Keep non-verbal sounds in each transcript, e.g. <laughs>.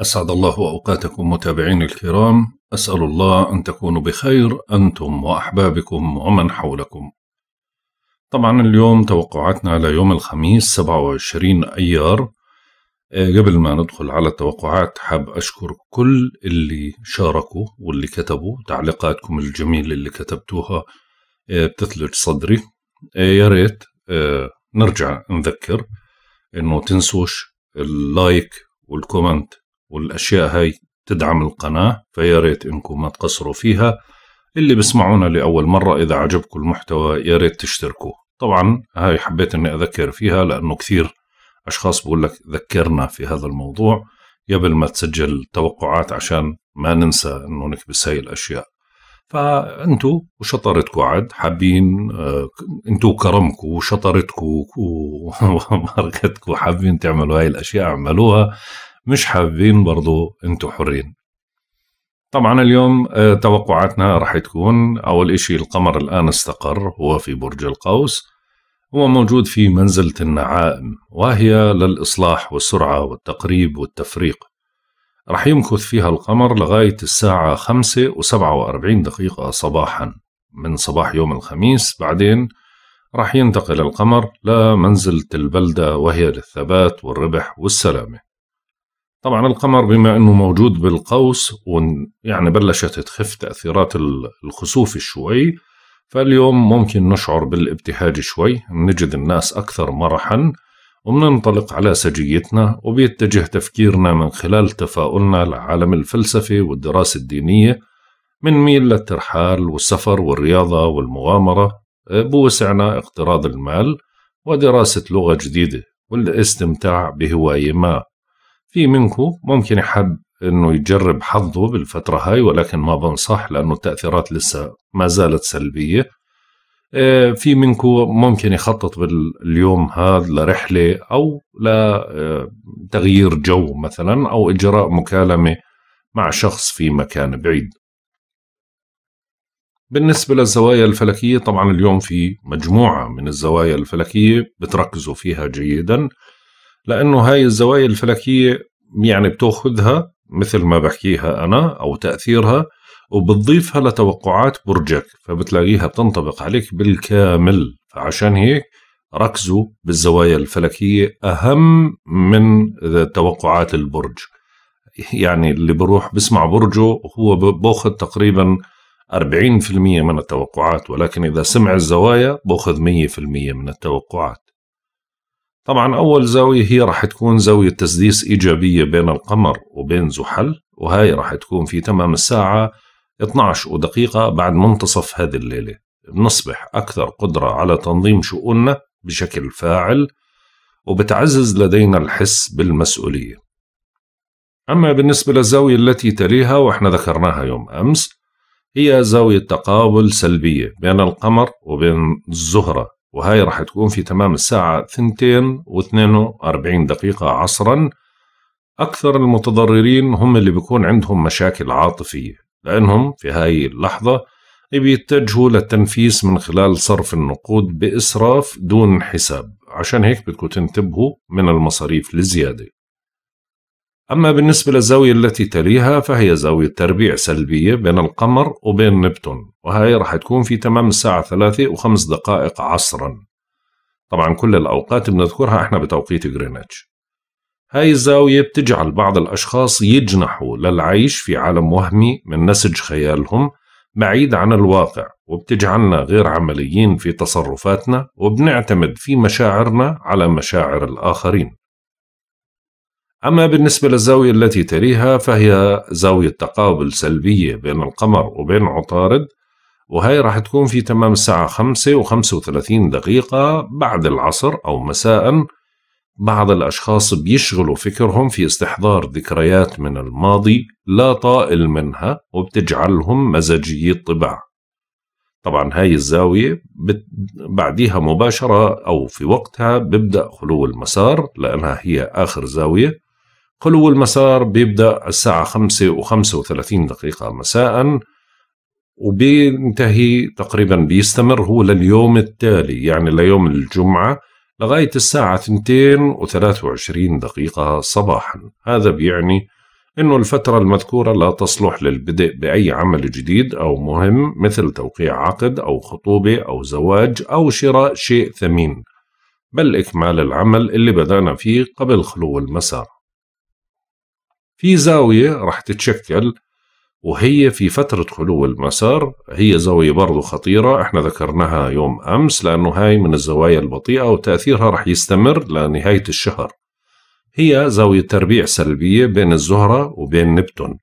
أسعد الله أوقاتكم متابعين الكرام أسأل الله أن تكونوا بخير أنتم وأحبابكم ومن حولكم طبعا اليوم توقعاتنا ليوم الخميس 27 أيار آه، قبل ما ندخل على التوقعات حاب أشكر كل اللي شاركوا واللي كتبوا تعليقاتكم الجميلة اللي كتبتوها آه، بتثلج صدري آه، يا ريت نرجع نذكر انه تنسوش اللايك والكومنت والأشياء هاي تدعم القناة فيا ريت إنكم ما تقصروا فيها اللي بسمعونا لأول مرة إذا عجبكم المحتوى يا ريت تشتركوا طبعا هاي حبيت إني أذكر فيها لأنه كثير أشخاص بقول لك ذكرنا في هذا الموضوع قبل ما تسجل توقعات عشان ما ننسى إنه نكبس هاي الأشياء فأنتوا وشطارتكم عاد حابين آه، أنتوا كرمكم وشطارتكم وبركتكوا <laughs> حابين تعملوا هاي الاشياء اعملوها مش حابين برضو انتم حرين طبعا اليوم آه، توقعاتنا راح تكون أول إشي القمر الآن استقر هو في برج القوس هو موجود في منزلة النعائم وهي للإصلاح والسرعة والتقريب والتفريق راح يمكث فيها القمر لغاية الساعة خمسة وسبعة وأربعين دقيقة صباحا من صباح يوم الخميس بعدين راح ينتقل القمر لمنزلة البلدة وهي للثبات والربح والسلامة طبعا القمر بما انه موجود بالقوس ويعني بلشت تخف تاثيرات الخسوف شوي فاليوم ممكن نشعر بالابتهاج شوي نجد الناس اكثر مرحا وبننطلق على سجيتنا وبيتجه تفكيرنا من خلال تفاؤلنا لعالم الفلسفه والدراسه الدينيه بنميل للترحال والسفر والرياضه والمغامره آه، بوسعنا اقتراض المال ودراسه لغه جديده والاستمتاع بهوايه ما في منكم ممكن يحب انه يجرب حظه بالفترة هاي ولكن ما بنصح لانه التأثيرات لسه ما زالت سلبية آه، في منكم ممكن يخطط باليوم هذا لرحلة أو لتغيير آه، جو مثلا أو إجراء مكالمة مع شخص في مكان بعيد بالنسبة للزوايا الفلكية طبعا اليوم في مجموعة من الزوايا الفلكية بتركزوا فيها جيدا لأنه هاي الزوايا الفلكية يعني بتأخذها مثل ما بحكيها أنا أو تأثيرها وبتضيفها لتوقعات برجك فبتلاقيها بتنطبق عليك بالكامل فعشان هيك ركزوا بالزوايا الفلكية أهم من توقعات البرج يعني اللي بروح بسمع برجه هو باخذ تقريبا 40% من التوقعات ولكن إذا سمع الزوايا باخذ 100% من التوقعات طبعا أول زاوية هي راح تكون زاوية تسديس إيجابية بين القمر وبين زحل وهاي راح تكون في تمام الساعة 12 ودقيقة بعد منتصف هذه الليلة بنصبح أكثر قدرة على تنظيم شؤوننا بشكل فاعل وبتعزز لدينا الحس بالمسؤولية أما بالنسبة للزاوية التي تليها وإحنا ذكرناها يوم أمس هي زاوية تقابل سلبية بين القمر وبين الزهرة وهاي راح تكون في تمام الساعة 242 دقيقة عصرا أكثر المتضررين هم اللي بيكون عندهم مشاكل عاطفية لأنهم في هاي اللحظة بيتجهوا للتنفيس من خلال صرف النقود بإسراف دون حساب عشان هيك بدكم تنتبهوا من المصاريف الزيادة أما بالنسبة للزاوية التي تليها فهي زاوية تربيع سلبية بين القمر وبين نبتون وهي راح تكون في تمام الساعة ثلاثة وخمس دقائق عصرا طبعا كل الأوقات بنذكرها احنا بتوقيت غرينتش هاي الزاوية بتجعل بعض الأشخاص يجنحوا للعيش في عالم وهمي من نسج خيالهم بعيد عن الواقع وبتجعلنا غير عمليين في تصرفاتنا وبنعتمد في مشاعرنا على مشاعر الآخرين أما بالنسبة للزاوية التي تليها فهي زاوية تقابل سلبية بين القمر وبين عطارد وهي راح تكون في تمام الساعة 5 و 35 دقيقة بعد العصر أو مساء بعض الأشخاص بيشغلوا فكرهم في استحضار ذكريات من الماضي لا طائل منها وبتجعلهم مزاجي الطباع طبعا هاي الزاوية بت... بعديها مباشرة أو في وقتها ببدأ خلو المسار لأنها هي آخر زاوية خلو المسار بيبدأ الساعة خمسة وخمسة وثلاثين دقيقة مساء وبينتهي تقريبا بيستمر هو لليوم التالي يعني ليوم الجمعة لغاية الساعة 2 و23 دقيقة صباحا هذا بيعني أنه الفترة المذكورة لا تصلح للبدء بأي عمل جديد أو مهم مثل توقيع عقد أو خطوبة أو زواج أو شراء شيء ثمين بل إكمال العمل اللي بدأنا فيه قبل خلو المسار في زاوية راح تتشكل وهي في فترة خلو المسار هي زاوية برضو خطيرة احنا ذكرناها يوم أمس لأنه هاي من الزوايا البطيئة وتأثيرها راح يستمر لنهاية الشهر هي زاوية تربيع سلبية بين الزهرة وبين نبتون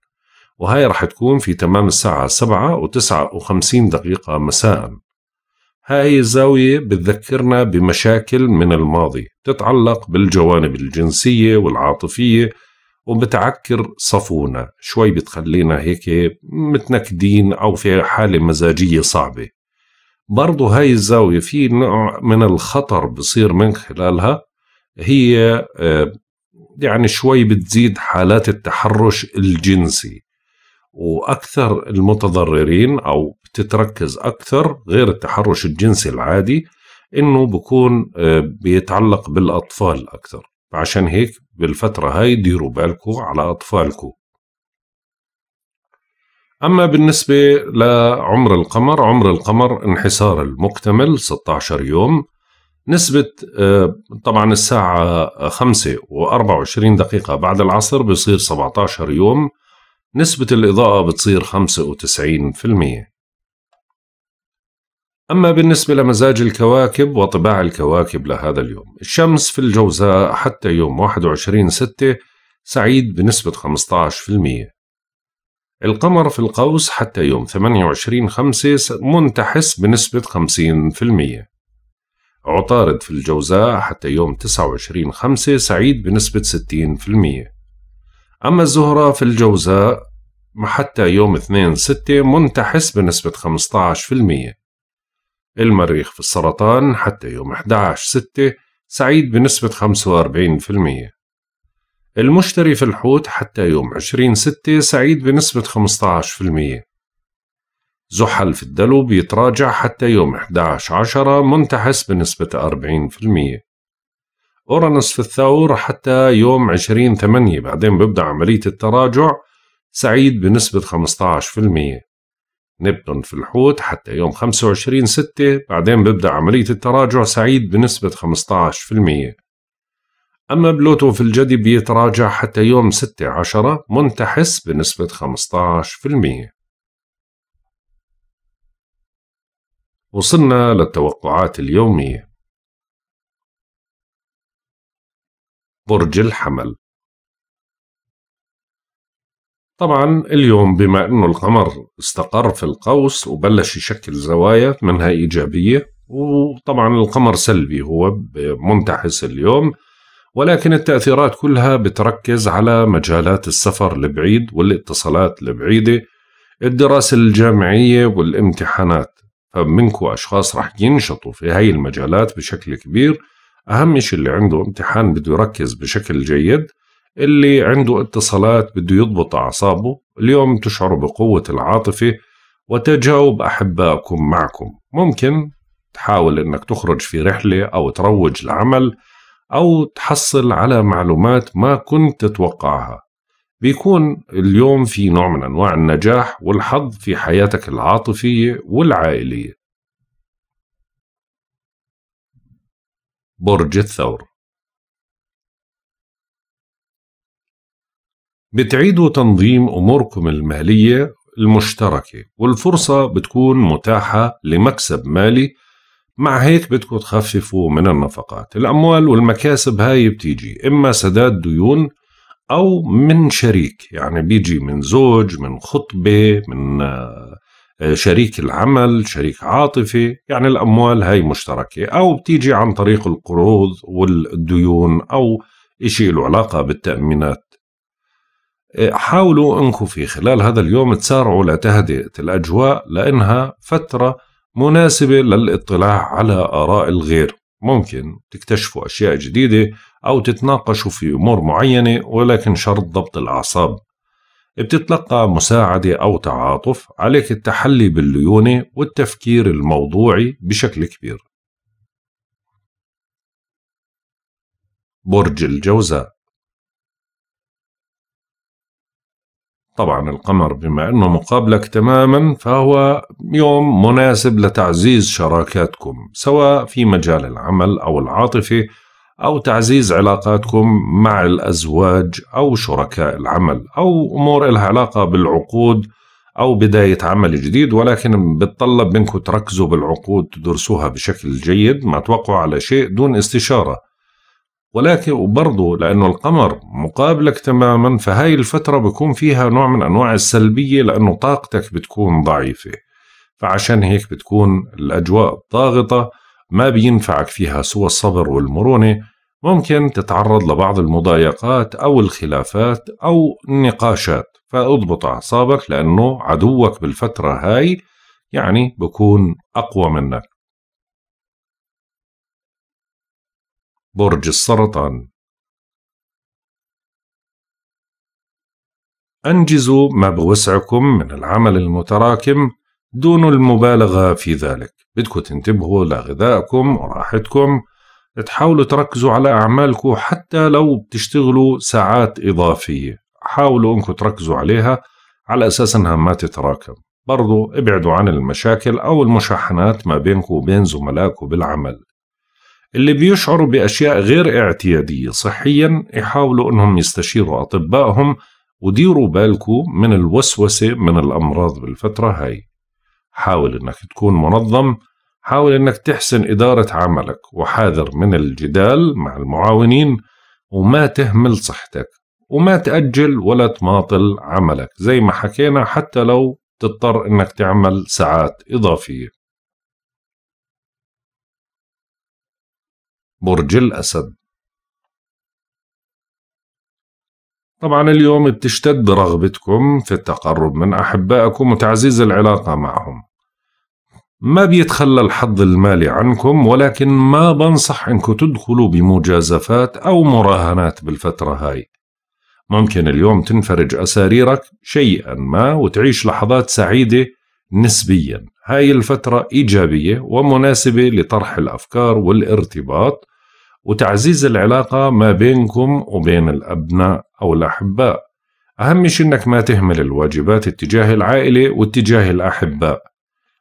وهي راح تكون في تمام الساعة سبعة وتسعة وخمسين دقيقة مساء هاي الزاوية بتذكرنا بمشاكل من الماضي تتعلق بالجوانب الجنسية والعاطفية وبتعكر صفونا شوي بتخلينا هيك متنكدين أو في حالة مزاجية صعبة برضو هاي الزاوية في نوع من الخطر بصير من خلالها هي آه، يعني شوي بتزيد حالات التحرش الجنسي وأكثر المتضررين أو بتتركز أكثر غير التحرش الجنسي العادي إنه بكون آه، بيتعلق بالأطفال أكثر عشان هيك بالفترة هاي ديروا بالكو على أطفالكو أما بالنسبة لعمر القمر عمر القمر انحسار المكتمل 16 يوم نسبة آه، طبعا الساعة 5 و24 دقيقة بعد العصر بصير 17 يوم نسبة الإضاءة بتصير 95% أما بالنسبة لمزاج الكواكب وطباع الكواكب لهذا اليوم الشمس في الجوزاء حتى يوم 21/6 سعيد بنسبة 15% القمر في القوس حتى يوم 28/5 منتحس بنسبة 50% عطارد في الجوزاء حتى يوم 29/5 سعيد بنسبة 60% أما الزهرة في الجوزاء حتى يوم 2/6 منتحس بنسبة 15% المريخ في السرطان حتى يوم 11/6 سعيد بنسبة 45%. المشتري في الحوت حتى يوم 20/6 سعيد بنسبة 15%. زحل في الدلو بيتراجع حتى يوم 11/10 منتحس بنسبة 40%. أورانوس في الثور حتى يوم 20 8 بعدين بيبدأ عملية التراجع سعيد بنسبة 15% نبتون في الحوت حتى يوم 25 6 بعدين ببدأ عملية التراجع سعيد بنسبة 15% أما بلوتو في الجدي بيتراجع حتى يوم 6 10 منتحس بنسبة 15% وصلنا للتوقعات اليومية برج الحمل طبعا اليوم بما أنه القمر استقر في القوس وبلش يشكل زوايا منها إيجابية وطبعا القمر سلبي هو منتحس اليوم ولكن التأثيرات كلها بتركز على مجالات السفر البعيد والاتصالات البعيدة الدراسة الجامعية والامتحانات فمنكو أشخاص رح ينشطوا في هاي المجالات بشكل كبير أهم شيء اللي عنده امتحان بده يركز بشكل جيد اللي عنده اتصالات بده يضبط أعصابه اليوم تشعروا بقوة العاطفة وتجاوب أحبائكم معكم ممكن تحاول أنك تخرج في رحلة أو تروج لعمل أو تحصل على معلومات ما كنت تتوقعها بيكون اليوم في نوع من أنواع النجاح والحظ في حياتك العاطفية والعائلية برج الثور بتعيدوا تنظيم أموركم المالية المشتركة والفرصة بتكون متاحة لمكسب مالي مع هيك بدكم تخففوا من النفقات الأموال والمكاسب هاي بتيجي إما سداد ديون أو من شريك يعني بيجي من زوج من خطبة من آه، شريك العمل شريك عاطفي يعني الأموال هاي مشتركة أو بتيجي عن طريق القروض والديون أو إشي له علاقة بالتأمينات حاولوا انكم في خلال هذا اليوم تسارعوا لتهدئة الأجواء لأنها فترة مناسبة للاطلاع على آراء الغير ممكن تكتشفوا أشياء جديدة أو تتناقشوا في أمور معينة ولكن شرط ضبط الأعصاب بتتلقى مساعدة أو تعاطف عليك التحلي بالليونة والتفكير الموضوعي بشكل كبير برج الجوزاء طبعا القمر بما أنه مقابلك تماما فهو يوم مناسب لتعزيز شراكاتكم سواء في مجال العمل أو العاطفة أو تعزيز علاقاتكم مع الأزواج أو شركاء العمل أو أمور لها علاقة بالعقود أو بداية عمل جديد ولكن بتطلب منكم تركزوا بالعقود تدرسوها بشكل جيد ما توقعوا على شيء دون استشارة ولكن وبرضه لأنه القمر مقابلك تماما فهاي الفترة بكون فيها نوع من أنواع السلبية لأنه طاقتك بتكون ضعيفة فعشان هيك بتكون الأجواء ضاغطة ما بينفعك فيها سوى الصبر والمرونة ممكن تتعرض لبعض المضايقات أو الخلافات أو النقاشات فاضبط أعصابك لأنه عدوك بالفترة هاي يعني بكون أقوى منك برج السرطان أنجزوا ما بوسعكم من العمل المتراكم دون المبالغة في ذلك بدكم تنتبهوا لغذائكم وراحتكم تحاولوا تركزوا على أعمالكم حتى لو بتشتغلوا ساعات إضافية حاولوا أنكم تركزوا عليها على أساس أنها ما تتراكم برضو ابعدوا عن المشاكل أو المشاحنات ما بينكم وبين زملائكم بالعمل اللي بيشعروا بأشياء غير اعتيادية صحيا يحاولوا أنهم يستشيروا أطبائهم وديروا بالكم من الوسوسة من الأمراض بالفترة هاي حاول أنك تكون منظم حاول أنك تحسن إدارة عملك وحاذر من الجدال مع المعاونين وما تهمل صحتك وما تأجل ولا تماطل عملك زي ما حكينا حتى لو تضطر أنك تعمل ساعات إضافية برج الأسد طبعا اليوم بتشتد رغبتكم في التقرب من أحبائكم وتعزيز العلاقة معهم ما بيتخلى الحظ المالي عنكم ولكن ما بنصح انكم تدخلوا بمجازفات أو مراهنات بالفترة هاي ممكن اليوم تنفرج أساريرك شيئا ما وتعيش لحظات سعيدة نسبيا هاي الفترة إيجابية ومناسبة لطرح الأفكار والارتباط وتعزيز العلاقة ما بينكم وبين الأبناء أو الأحباء أهم شيء إنك ما تهمل الواجبات اتجاه العائلة واتجاه الأحباء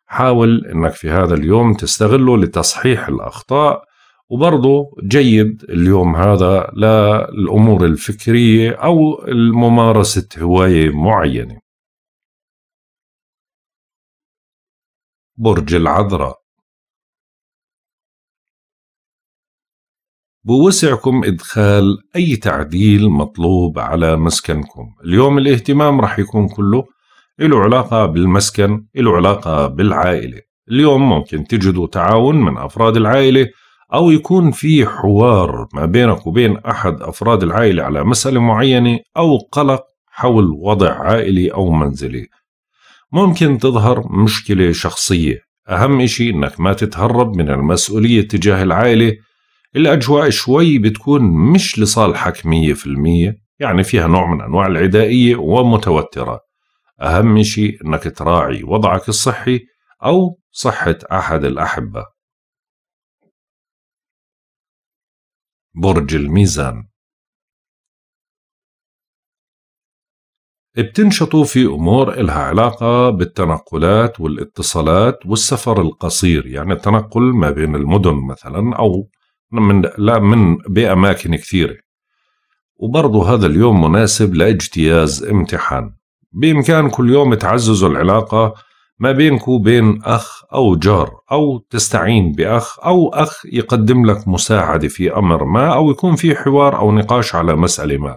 حاول إنك في هذا اليوم تستغله لتصحيح الأخطاء وبرضه جيد اليوم هذا للأمور الفكرية أو ممارسة هواية معينة برج العذراء بوسعكم إدخال أي تعديل مطلوب على مسكنكم اليوم الاهتمام رح يكون كله له علاقة بالمسكن له علاقة بالعائلة اليوم ممكن تجدوا تعاون من أفراد العائلة أو يكون في حوار ما بينك وبين أحد أفراد العائلة على مسألة معينة أو قلق حول وضع عائلي أو منزلي ممكن تظهر مشكلة شخصية أهم إشي أنك ما تتهرب من المسؤولية تجاه العائلة الأجواء شوي بتكون مش لصالحك 100% يعني فيها نوع من أنواع العدائية ومتوترة أهم شيء أنك تراعي وضعك الصحي أو صحة أحد الأحبة برج الميزان بتنشطوا في أمور إلها علاقة بالتنقلات والاتصالات والسفر القصير يعني التنقل ما بين المدن مثلا أو من لا من بأماكن كثيرة وبرضه هذا اليوم مناسب لاجتياز امتحان بإمكان كل يوم تعززوا العلاقة ما بينك وبين أخ أو جار أو تستعين بأخ أو أخ يقدم لك مساعدة في أمر ما أو يكون في حوار أو نقاش على مسألة ما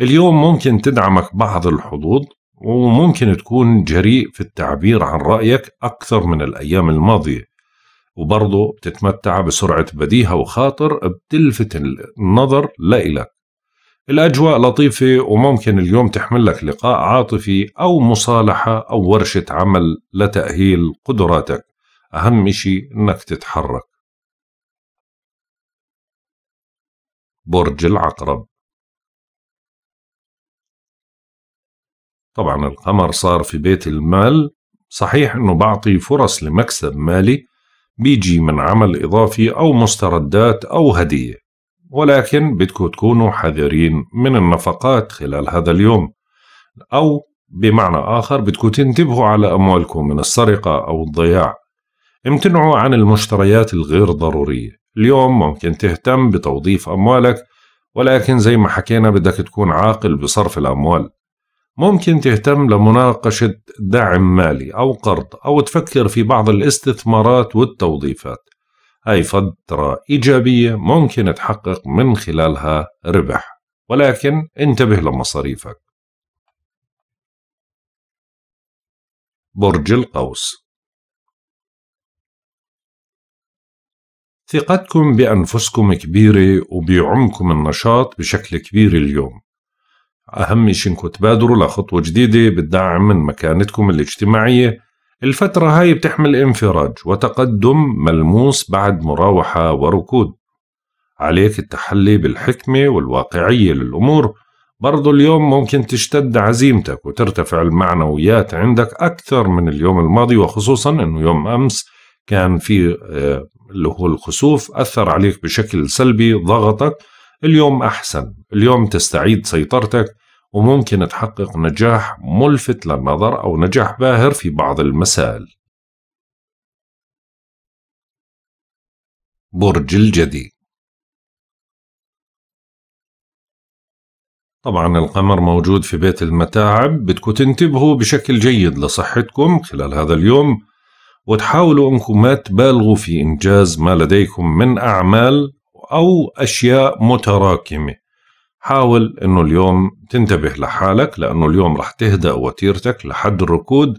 اليوم ممكن تدعمك بعض الحظوظ وممكن تكون جريء في التعبير عن رأيك أكثر من الأيام الماضية وبرضه بتتمتع بسرعة بديهة وخاطر بتلفت النظر لإلك الأجواء لطيفة وممكن اليوم تحمل لك لقاء عاطفي أو مصالحة أو ورشة عمل لتأهيل قدراتك أهم شيء أنك تتحرك برج العقرب طبعا القمر صار في بيت المال صحيح أنه بعطي فرص لمكسب مالي بيجي من عمل إضافي أو مستردات أو هدية ولكن بدكم تكونوا حذرين من النفقات خلال هذا اليوم أو بمعنى آخر بدكم تنتبهوا على أموالكم من السرقة أو الضياع امتنعوا عن المشتريات الغير ضرورية اليوم ممكن تهتم بتوظيف أموالك ولكن زي ما حكينا بدك تكون عاقل بصرف الأموال ممكن تهتم لمناقشة دعم مالي أو قرض أو تفكر في بعض الاستثمارات والتوظيفات أي فترة إيجابية ممكن تحقق من خلالها ربح ولكن انتبه لمصاريفك برج القوس ثقتكم بأنفسكم كبيرة وبيعمكم النشاط بشكل كبير اليوم أهم شيء إنكم تبادروا لخطوة جديدة بتدعم من مكانتكم الاجتماعية الفترة هاي بتحمل انفراج وتقدم ملموس بعد مراوحة وركود عليك التحلي بالحكمة والواقعية للأمور برضو اليوم ممكن تشتد عزيمتك وترتفع المعنويات عندك أكثر من اليوم الماضي وخصوصا أنه يوم أمس كان في آه، اللي هو الخسوف أثر عليك بشكل سلبي ضغطك اليوم أحسن اليوم تستعيد سيطرتك وممكن تحقق نجاح ملفت للنظر أو نجاح باهر في بعض المسائل برج الجدي طبعا القمر موجود في بيت المتاعب بدكم تنتبهوا بشكل جيد لصحتكم خلال هذا اليوم وتحاولوا انكم ما تبالغوا في انجاز ما لديكم من اعمال او اشياء متراكمه حاول انه اليوم تنتبه لحالك لانه اليوم رح تهدأ وتيرتك لحد الركود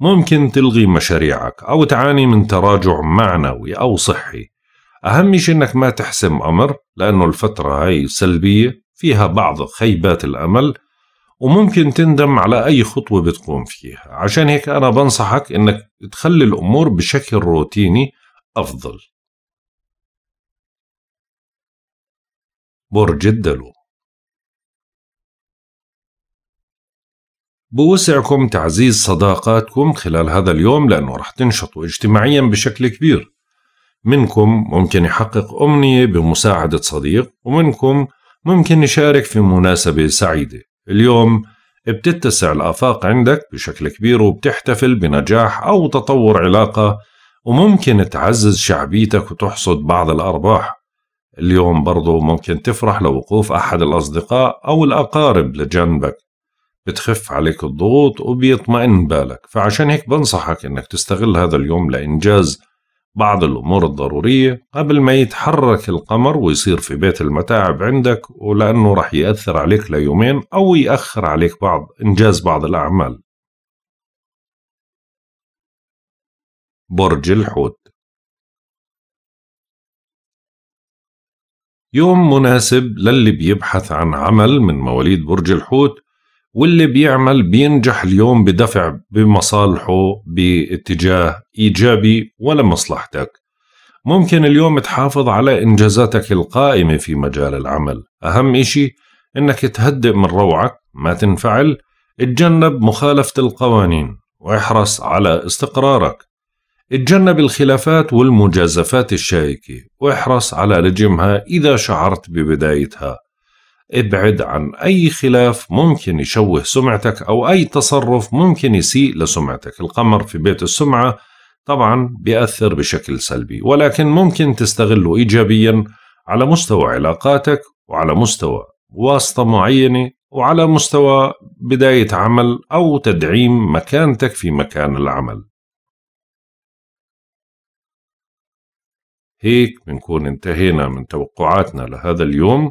ممكن تلغي مشاريعك او تعاني من تراجع معنوي او صحي اهم شيء انك ما تحسم امر لانه الفترة هاي سلبية فيها بعض خيبات الامل وممكن تندم على اي خطوة بتقوم فيها عشان هيك انا بنصحك انك تخلي الامور بشكل روتيني افضل برج الدلو بوسعكم تعزيز صداقاتكم خلال هذا اليوم لأنه رح تنشطوا اجتماعيا بشكل كبير منكم ممكن يحقق أمنية بمساعدة صديق ومنكم ممكن يشارك في مناسبة سعيدة اليوم بتتسع الآفاق عندك بشكل كبير وبتحتفل بنجاح أو تطور علاقة وممكن تعزز شعبيتك وتحصد بعض الأرباح اليوم برضو ممكن تفرح لوقوف أحد الأصدقاء أو الأقارب لجنبك بتخف عليك الضغوط وبيطمئن بالك فعشان هيك بنصحك انك تستغل هذا اليوم لانجاز بعض الامور الضروريه قبل ما يتحرك القمر ويصير في بيت المتاعب عندك ولانه رح ياثر عليك ليومين او ياخر عليك بعض انجاز بعض الاعمال برج الحوت يوم مناسب للي بيبحث عن عمل من مواليد برج الحوت واللي بيعمل بينجح اليوم بدفع بمصالحه باتجاه ايجابي ولمصلحتك. ممكن اليوم تحافظ على انجازاتك القائمه في مجال العمل، اهم إشي انك تهدئ من روعك، ما تنفعل، اتجنب مخالفه القوانين، واحرص على استقرارك. اتجنب الخلافات والمجازفات الشائكه، واحرص على لجمها اذا شعرت ببدايتها. ابعد عن أي خلاف ممكن يشوه سمعتك أو أي تصرف ممكن يسيء لسمعتك القمر في بيت السمعة طبعا بيأثر بشكل سلبي ولكن ممكن تستغله إيجابيا على مستوى علاقاتك وعلى مستوى واسطة معينة وعلى مستوى بداية عمل أو تدعيم مكانتك في مكان العمل هيك بنكون انتهينا من توقعاتنا لهذا اليوم